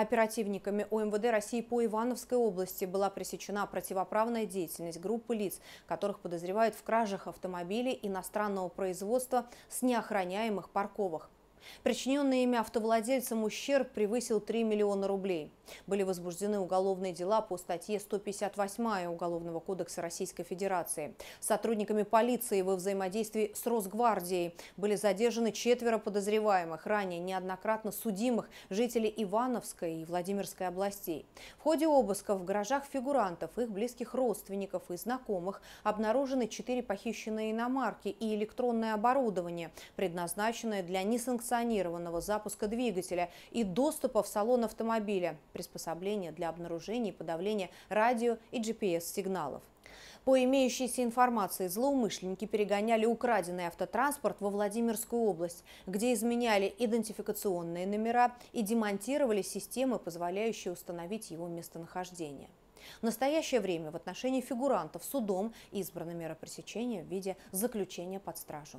Оперативниками ОМВД России по Ивановской области была пресечена противоправная деятельность группы лиц, которых подозревают в кражах автомобилей иностранного производства с неохраняемых парковок. Причиненный ими автовладельцам ущерб превысил 3 миллиона рублей. Были возбуждены уголовные дела по статье 158 Уголовного кодекса Российской Федерации. Сотрудниками полиции во взаимодействии с Росгвардией были задержаны четверо подозреваемых, ранее неоднократно судимых жителей Ивановской и Владимирской областей. В ходе обыска в гаражах фигурантов, их близких родственников и знакомых обнаружены четыре похищенные иномарки и электронное оборудование, предназначенное для несанкционированных незапланированного запуска двигателя и доступа в салон автомобиля, приспособления для обнаружения и подавления радио и GPS-сигналов. По имеющейся информации, злоумышленники перегоняли украденный автотранспорт во Владимирскую область, где изменяли идентификационные номера и демонтировали системы, позволяющие установить его местонахождение. В настоящее время в отношении фигурантов судом избрано мера пресечения в виде заключения под стражу.